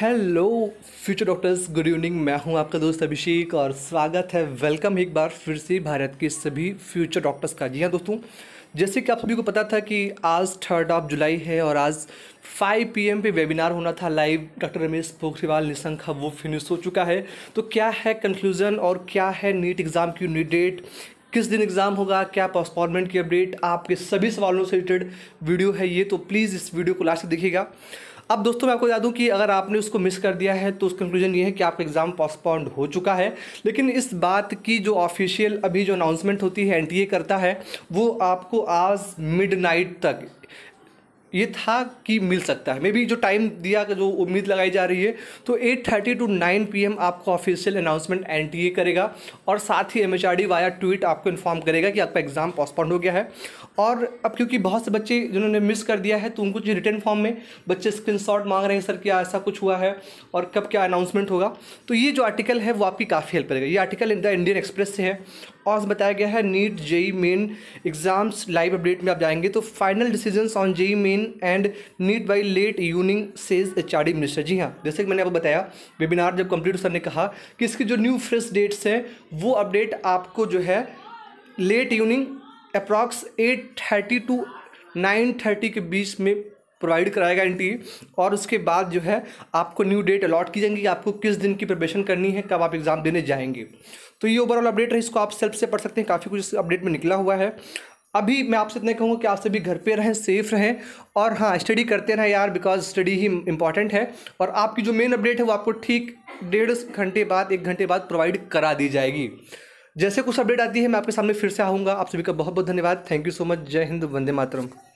hello future doctors good evening मैं हूं आपका दोस्त अभिषेक और स्वागत है वेलकम एक बार फिर से भारत के सभी फ्यूचर डॉक्टर्स का जी हाँ दोस्तों जैसे कि आप सभी को पता था कि आज थर्ड ऑफ जुलाई है और आज 5 पीएम पे वेबिनार होना था लाइव डॉक्टर रमेश पोखरीवाल निशंक वो फिनिश हो चुका है तो क्या है कंक्लूजन और क्या है नीट एग्ज़ाम की नीट डेट किस दिन एग्ज़ाम होगा क्या पोस्टपोनमेंट की अपडेट आपके सभी सवालों से रिलेटेड वीडियो है ये तो प्लीज़ इस वीडियो को लास्ट तक देखिएगा अब दोस्तों मैं आपको बता दूं कि अगर आपने उसको मिस कर दिया है तो उसका कंक्लूजन ये है कि आपका एग्ज़ाम पोस्टपोन्ड हो चुका है लेकिन इस बात की जो ऑफिशियल अभी जो अनाउंसमेंट होती है एनटीए करता है वो आपको आज मिडनाइट तक ये था कि मिल सकता है मे बी जो टाइम दिया जो उम्मीद लगाई जा रही है तो 8:30 टू 9 पीएम आपको ऑफिशियल अनाउंसमेंट एनटीए करेगा और साथ ही एमएचआरडी वाया ट्वीट आपको इन्फॉर्म करेगा कि आपका एग्ज़ाम पोस्टपोन हो गया है और अब क्योंकि बहुत से बच्चे जिन्होंने मिस कर दिया है तो उनको जो रिटर्न फॉर्म में बच्चे स्क्रीन मांग रहे हैं सर क्या ऐसा कुछ हुआ है और कब क्या अनाउंसमेंट होगा तो ये जो आर्टिकल है वो आपकी काफ़ी हेल्प करेगा ये आर्टिकल द इंडियन एक्सप्रेस से है और बताया गया है NEET JEE main exams live update में आप जाएंगे तो final decision on JEE main in and NEET by late evening says H R D minister ji हाँ जैसे कि मैंने आपको बताया वेबिनार जब कंप्लीट सर ने कहा कि इसकी जो न्यू फ्रेश डेट्स हैं वो अपडेट आपको जो है late evening approx eight thirty to nine thirty के बीच में प्रोवाइड कराएगा एन और उसके बाद जो है आपको न्यू डेट अलॉट की जाएंगी आपको किस दिन की प्रिपरेशन करनी है कब आप एग्ज़ाम देने जाएंगे तो ये ओवरऑल अपडेट है इसको आप सेल्फ से पढ़ सकते हैं काफ़ी कुछ इस अपडेट में निकला हुआ है अभी मैं आपसे इतना कहूँगा कि आप सभी घर पे रहें सेफ रहें और हाँ स्टडी करते रहें यार बिकॉज स्टडी ही इम्पॉर्टेंट है और आपकी जो मेन अपडेट है वो आपको ठीक डेढ़ घंटे बाद एक घंटे बाद प्रोवाइड करा दी जाएगी जैसे कुछ अपडेट आती है मैं आपके सामने फिर से आऊँगा आप सभी का बहुत बहुत धन्यवाद थैंक यू सो मच जय हिंद वंदे मातरम